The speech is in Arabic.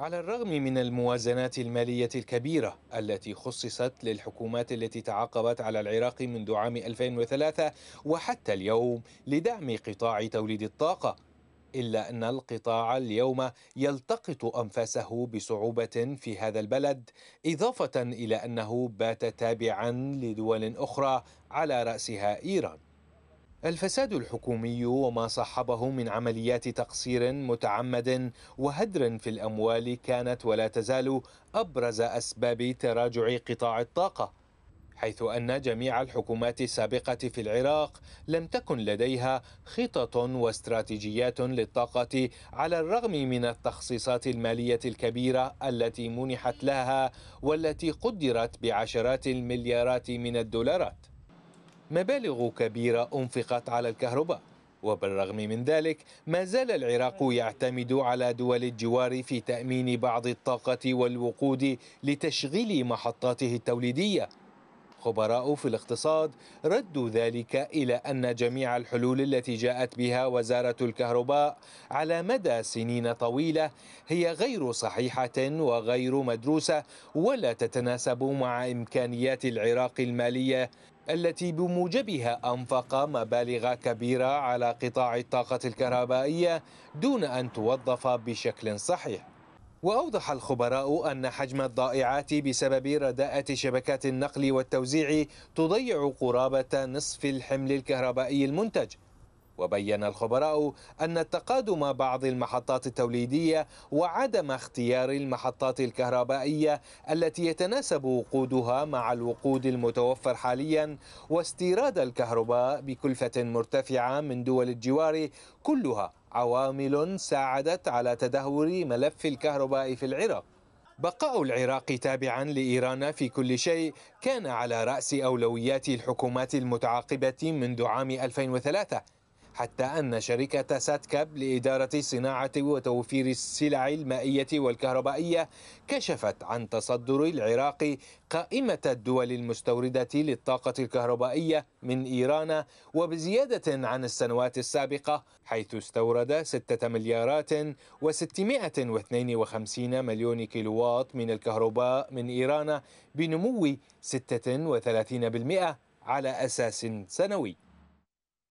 على الرغم من الموازنات المالية الكبيرة التي خصصت للحكومات التي تعاقبت على العراق منذ عام 2003 وحتى اليوم لدعم قطاع توليد الطاقة إلا أن القطاع اليوم يلتقط أنفاسه بصعوبة في هذا البلد إضافة إلى أنه بات تابعا لدول أخرى على رأسها إيران الفساد الحكومي وما صاحبه من عمليات تقصير متعمد وهدر في الاموال كانت ولا تزال ابرز اسباب تراجع قطاع الطاقه حيث ان جميع الحكومات السابقه في العراق لم تكن لديها خطط واستراتيجيات للطاقه على الرغم من التخصيصات الماليه الكبيره التي منحت لها والتي قدرت بعشرات المليارات من الدولارات مبالغ كبيرة أنفقت على الكهرباء وبالرغم من ذلك ما زال العراق يعتمد على دول الجوار في تأمين بعض الطاقة والوقود لتشغيل محطاته التوليدية خبراء في الاقتصاد ردوا ذلك إلى أن جميع الحلول التي جاءت بها وزارة الكهرباء على مدى سنين طويلة هي غير صحيحة وغير مدروسة ولا تتناسب مع إمكانيات العراق المالية التي بموجبها أنفق مبالغ كبيرة على قطاع الطاقة الكهربائية دون أن توظف بشكل صحيح وأوضح الخبراء أن حجم الضائعات بسبب رداءة شبكات النقل والتوزيع تضيع قرابة نصف الحمل الكهربائي المنتج وبين الخبراء أن تقادم بعض المحطات التوليدية وعدم اختيار المحطات الكهربائية التي يتناسب وقودها مع الوقود المتوفر حاليا واستيراد الكهرباء بكلفة مرتفعة من دول الجوار كلها عوامل ساعدت على تدهور ملف الكهرباء في العراق بقاء العراق تابعا لايران في كل شيء كان على راس اولويات الحكومات المتعاقبه منذ عام 2003 حتى أن شركة ساتكاب لإدارة صناعة وتوفير السلع المائية والكهربائية كشفت عن تصدر العراق قائمة الدول المستوردة للطاقة الكهربائية من إيران وبزيادة عن السنوات السابقة حيث استورد 6 مليارات و652 مليون كيلووات من الكهرباء من إيران بنمو 36% على أساس سنوي